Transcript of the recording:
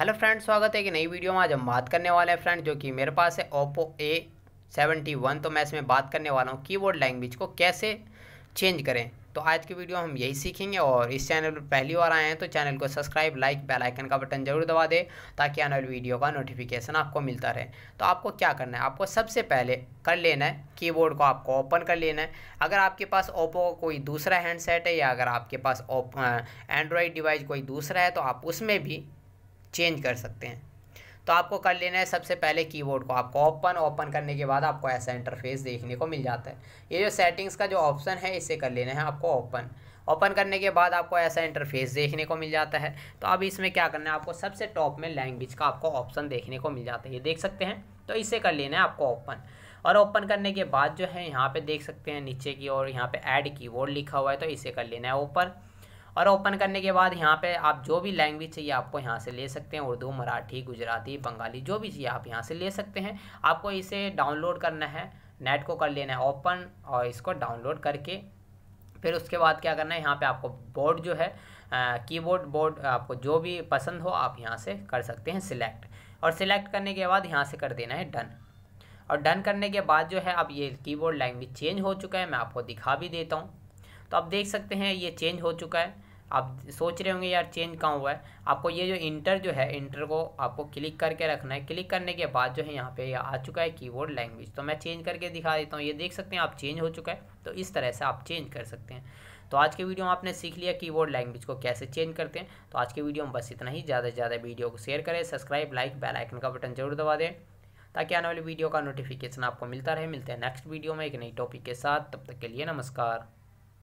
hello friend स्वागत है कि नई वीडियो में आज हम बात करने वाले हैं फ्रेंड जो कि मेरे पास है ओप्पो ए सेवेंटी वन तो मैं इसमें बात करने वाला हूँ कीबोर्ड लैंग्वेज को कैसे चेंज करें तो आज की वीडियो हम यही सीखेंगे और इस चैनल पर पहली बार आए हैं तो चैनल को सब्सक्राइब लाइक बेल आइकन का बटन जरूर दबा दें ताकि आने वाली वीडियो का नोटिफिकेशन आपको मिलता रहे तो आपको क्या करना है आपको सबसे पहले कर लेना है कीबोर्ड को आपको ओपन कर लेना है अगर आपके पास ओप्पो का कोई दूसरा हैंडसेट है या अगर आपके पास ओप एंड्रॉयड डिवाइस कोई दूसरा है तो आप उसमें भी चेंज कर सकते हैं तो आपको कर लेना है सबसे पहले कीबोर्ड को आपको ओपन ओपन करने के बाद आपको ऐसा इंटरफेस देखने को मिल जाता है ये जो सेटिंग्स का जो ऑप्शन है इसे कर लेना है आपको ओपन ओपन करने के बाद आपको ऐसा इंटरफेस देखने को मिल जाता है तो अब इसमें क्या करना है आपको सबसे टॉप में लैंग्वेज का आपको ऑप्शन देखने को मिल जाता है ये देख सकते हैं तो इसे कर लेना है आपको ओपन और ओपन करने के बाद जो है यहाँ पे देख सकते हैं नीचे की ओर यहाँ पे ऐड कीबोर्ड लिखा हुआ है तो इसे कर लेना है ओपन और ओपन करने के बाद यहाँ पे आप जो भी लैंग्वेज चाहिए आपको यहाँ से ले सकते हैं उर्दू मराठी गुजराती बंगाली जो भी चाहिए आप यहाँ से ले सकते हैं आपको इसे डाउनलोड करना है नेट को कर लेना है ओपन और इसको डाउनलोड करके फिर उसके बाद क्या करना है यहाँ पे आपको बोर्ड जो है कीबोर्ड बोर्ड आपको जो भी पसंद हो आप यहाँ से कर सकते हैं सिलेक्ट और सिलेक्ट करने के बाद यहाँ से कर देना है डन और डन करने के बाद जो है अब ये कीबोर्ड लैंग्वेज चेंज हो चुका है मैं आपको दिखा भी देता हूँ तो आप देख सकते हैं ये चेंज हो चुका है आप सोच रहे होंगे यार चेंज कहाँ हुआ है आपको ये जो इंटर जो है इंटर को आपको क्लिक करके रखना है क्लिक करने के बाद जो है यहाँ पे आ चुका है कीबोर्ड लैंग्वेज तो मैं चेंज करके दिखा देता हूँ ये देख सकते हैं आप चेंज हो चुका है तो इस तरह से आप चेंज कर सकते हैं तो आज के वीडियो में आपने सीख लिया कीबोर्ड लैंग्वेज को कैसे चेंज करते हैं तो आज के वीडियो में बस इतना ही ज़्यादा से ज़्यादा वीडियो को शेयर करें सब्सक्राइब लाइक बेल आइकन का बटन जरूर दबा दें ताकि आने वाली वीडियो का नोटिफिकेशन आपको मिलता रहे मिलते हैं नेक्स्ट वीडियो में एक नई टॉपिक के साथ तब तक के लिए नमस्कार